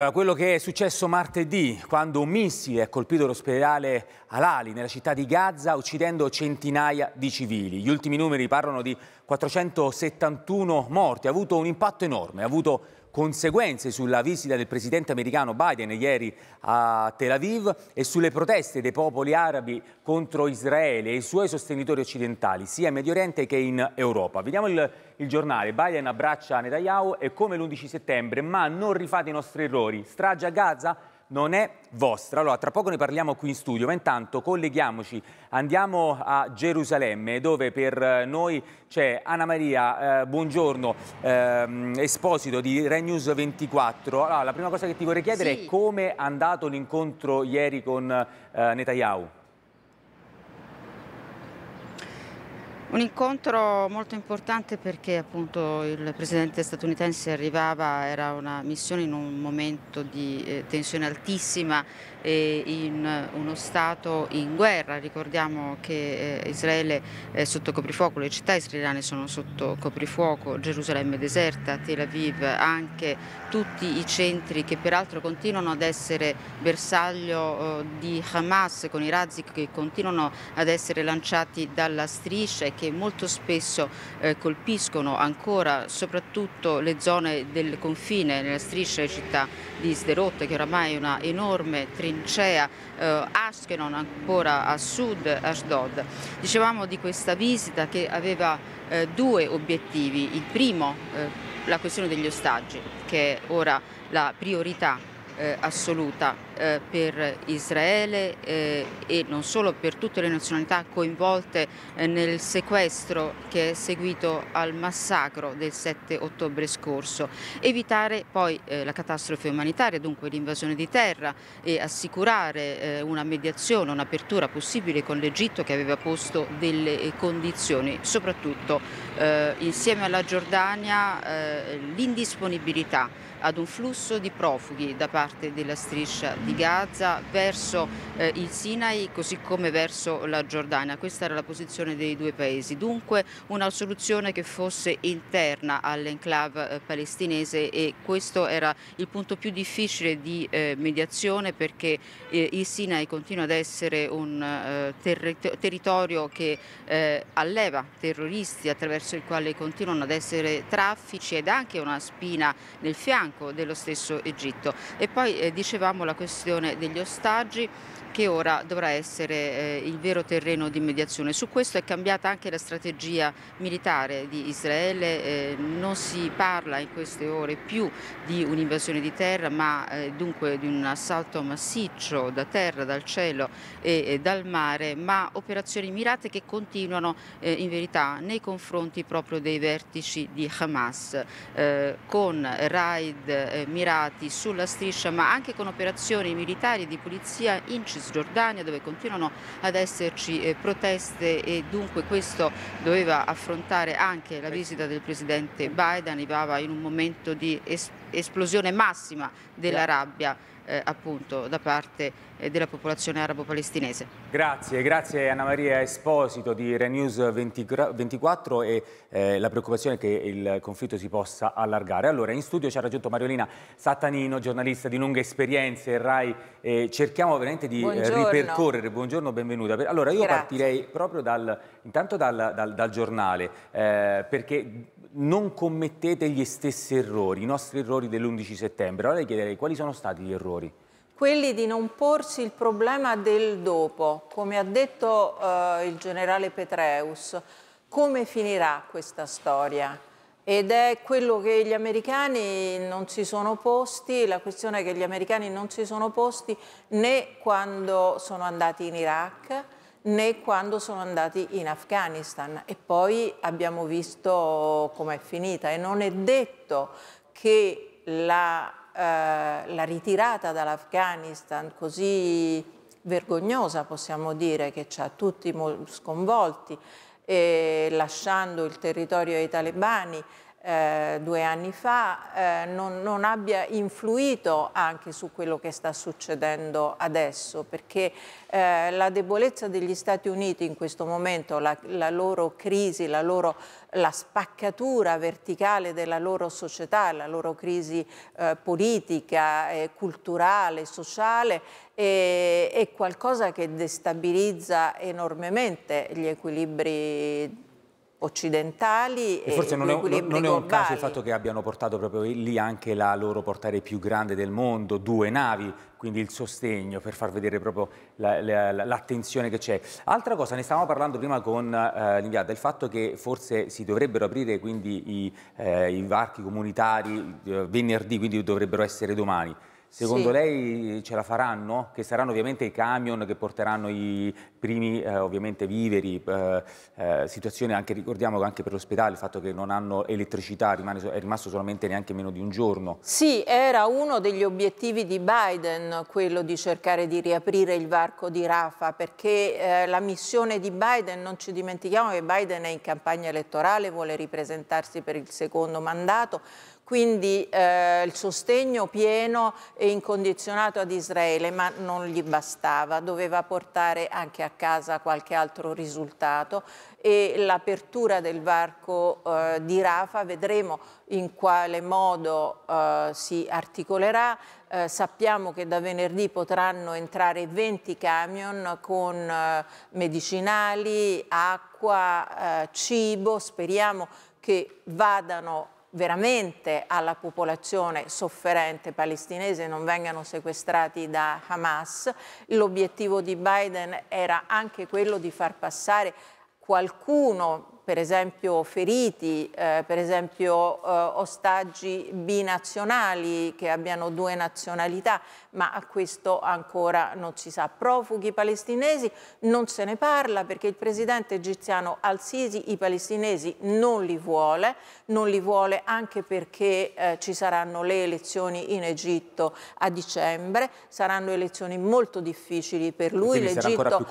Eh, quello che è successo martedì, quando un missile ha colpito l'ospedale Alali nella città di Gaza, uccidendo centinaia di civili. Gli ultimi numeri parlano di 471 morti. Ha avuto un impatto enorme, ha avuto conseguenze sulla visita del presidente americano Biden ieri a Tel Aviv e sulle proteste dei popoli arabi contro Israele e i suoi sostenitori occidentali, sia in Medio Oriente che in Europa. Vediamo il, il giornale. Biden abbraccia Netanyahu e come l'11 settembre, ma non rifate i nostri errori. Strage a Gaza non è vostra. Allora, tra poco ne parliamo qui in studio, ma intanto colleghiamoci, andiamo a Gerusalemme, dove per noi c'è Anna Maria, eh, buongiorno, eh, esposito di ReNews 24. Allora, la prima cosa che ti vorrei chiedere sì. è come è andato l'incontro ieri con eh, Netanyahu. Un incontro molto importante perché appunto il presidente statunitense arrivava, era una missione in un momento di eh, tensione altissima in uno Stato in guerra. Ricordiamo che eh, Israele è sotto coprifuoco, le città israeliane sono sotto coprifuoco, Gerusalemme è deserta, Tel Aviv anche, tutti i centri che peraltro continuano ad essere bersaglio eh, di Hamas con i razzi che continuano ad essere lanciati dalla striscia e che molto spesso eh, colpiscono ancora soprattutto le zone del confine, nella striscia di città di Sderot che oramai è una enorme tristezza trincea eh, Ashkelon, ancora a sud Ashdod. Dicevamo di questa visita che aveva eh, due obiettivi. Il primo, eh, la questione degli ostaggi, che è ora la priorità eh, assoluta eh, per Israele eh, e non solo per tutte le nazionalità coinvolte eh, nel sequestro che è seguito al massacro del 7 ottobre scorso. Evitare poi eh, la catastrofe umanitaria, dunque l'invasione di terra e assicurare eh, una mediazione, un'apertura possibile con l'Egitto che aveva posto delle eh, condizioni, soprattutto insieme alla Giordania l'indisponibilità ad un flusso di profughi da parte della striscia di di Gaza verso eh, il Sinai così come verso la Giordania. Questa era la posizione dei due paesi. Dunque una soluzione che fosse interna all'enclave eh, palestinese e questo era il punto più difficile di eh, mediazione perché eh, il Sinai continua ad essere un eh, terri territorio che eh, alleva terroristi attraverso il quale continuano ad essere traffici ed anche una spina nel fianco dello stesso Egitto. E poi dicevamo la questione questione degli ostaggi che ora dovrà essere eh, il vero terreno di mediazione. Su questo è cambiata anche la strategia militare di Israele, eh, non si parla in queste ore più di un'invasione di terra ma eh, dunque di un assalto massiccio da terra, dal cielo e, e dal mare, ma operazioni mirate che continuano eh, in verità nei confronti proprio dei vertici di Hamas, eh, con raid eh, mirati sulla striscia ma anche con operazioni operazioni militari e di polizia in Cisgiordania dove continuano ad esserci eh, proteste e dunque questo doveva affrontare anche la visita del presidente Biden, arrivava in un momento di esplosione massima della rabbia eh, appunto da parte eh, della popolazione arabo-palestinese. Grazie, grazie Anna Maria Esposito di Renews 24 e eh, la preoccupazione è che il conflitto si possa allargare. Allora, in studio ci ha raggiunto Mariolina Sattanino, giornalista di lunghe esperienze in RAI. cerchiamo veramente di eh, buongiorno. ripercorrere. Buongiorno, benvenuta. Allora, io grazie. partirei proprio dal, intanto dal, dal, dal giornale, eh, perché non commettete gli stessi errori, i nostri errori dell'11 settembre. Allora le chiederei quali sono stati gli errori? Quelli di non porsi il problema del dopo, come ha detto eh, il generale Petreus, come finirà questa storia? Ed è quello che gli americani non si sono posti, la questione che gli americani non si sono posti né quando sono andati in Iraq, né quando sono andati in Afghanistan e poi abbiamo visto com'è finita e non è detto che la, eh, la ritirata dall'Afghanistan così vergognosa possiamo dire che ci ha tutti sconvolti eh, lasciando il territorio ai talebani eh, due anni fa eh, non, non, abbia influito anche su quello che sta succedendo adesso, perché eh, la debolezza degli Stati Uniti in questo momento, la, la loro crisi, la, loro, la, spaccatura verticale della loro società, la loro crisi eh, politica, culturale, sociale, è, è qualcosa che destabilizza enormemente gli equilibri occidentali e, forse non è, non, non è, un caso il fatto che abbiano portato proprio lì anche la loro portare più grande del mondo, due navi, quindi il sostegno per far vedere proprio l'attenzione la, la, che c'è. Altra cosa, ne stavamo parlando prima con eh, l'India, del fatto che forse si dovrebbero aprire quindi i, eh, i varchi comunitari eh, venerdì, quindi dovrebbero essere domani. Secondo sì. lei ce la faranno? Che saranno ovviamente i camion che porteranno i primi eh, viveri, eh, eh, situazione anche, ricordiamo anche per l'ospedale, il fatto che non hanno elettricità, rimane, è rimasto solamente neanche meno di un giorno. Sì, era uno degli obiettivi di Biden, quello di cercare di riaprire il varco di Rafa, perché eh, la missione di Biden, non ci dimentichiamo che Biden è in campagna elettorale, vuole ripresentarsi per il secondo mandato, quindi eh, il sostegno pieno e incondizionato ad Israele, ma non gli bastava, doveva portare anche a casa qualche altro risultato e l'apertura del varco eh, di Rafa vedremo in quale modo eh, si articolerà. Eh, sappiamo che da venerdì potranno entrare 20 camion con eh, medicinali, acqua, eh, cibo, speriamo che vadano veramente alla popolazione sofferente palestinese non vengano sequestrati da Hamas. L'obiettivo di Biden era anche quello di far passare qualcuno per esempio feriti, eh, per esempio eh, ostaggi binazionali che abbiano due nazionalità, ma a questo ancora non si sa. Profughi palestinesi non se ne parla perché il presidente egiziano Al-Sisi i palestinesi non li vuole, non li vuole anche perché eh, ci saranno le elezioni in Egitto a dicembre, saranno elezioni molto difficili per lui, l'Egitto ha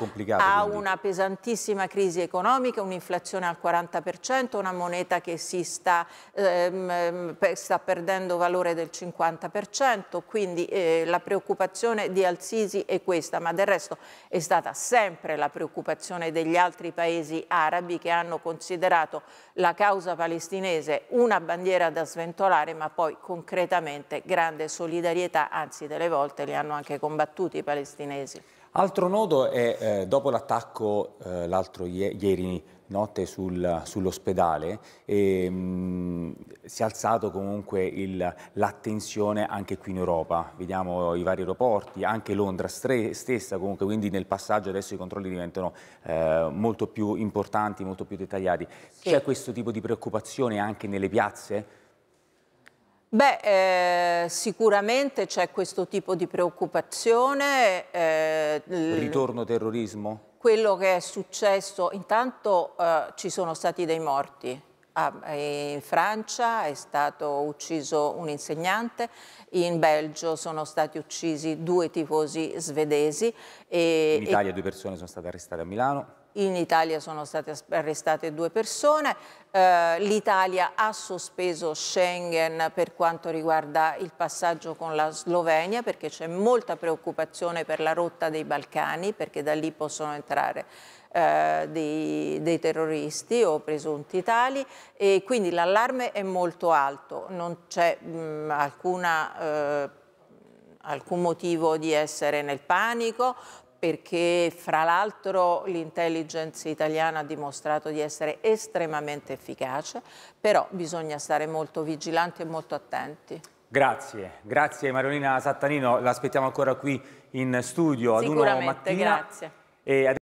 quindi. una pesantissima crisi economica, un'inflazione al 40%, 40%, una moneta che si sta, ehm, ehm sta perdendo valore del 50%, quindi eh, la preoccupazione di Al-Sisi è questa, ma del resto è stata sempre la preoccupazione degli altri paesi arabi che hanno considerato la causa palestinese una bandiera da sventolare, ma poi concretamente grande solidarietà, anzi delle volte li hanno anche combattuti i palestinesi. Altro nodo è eh, dopo l'attacco eh, l'altro ieri notte sul, sull'ospedale e mh, mm, si è alzato comunque l'attenzione anche qui in Europa. Vediamo i vari aeroporti, anche Londra stessa comunque, quindi nel passaggio adesso i controlli diventano eh, molto più importanti, molto più dettagliati. Sì. C'è questo tipo di preoccupazione anche nelle piazze? Beh, eh, sicuramente c'è questo tipo di preoccupazione. Eh, Ritorno terrorismo? quello che è successo, intanto eh, ci sono stati dei morti. Ah, eh, in Francia è stato ucciso un insegnante, in Belgio sono stati uccisi due tifosi svedesi. E, in Italia e... due persone sono state arrestate a Milano. In Italia sono state arrestate due persone, eh, l'Italia ha sospeso Schengen per quanto riguarda il passaggio con la Slovenia perché c'è molta preoccupazione per la rotta dei Balcani perché da lì possono entrare eh, dei, dei, terroristi o presunti tali e quindi l'allarme è molto alto, non c'è mm, alcuna... Eh, alcun motivo di essere nel panico, perché fra l'altro l'intelligence italiana ha dimostrato di essere estremamente efficace, però bisogna stare molto vigilanti e molto attenti. Grazie, grazie Marolina Sattanino, l'aspettiamo ancora qui in studio ad uno mattina. Sicuramente, grazie.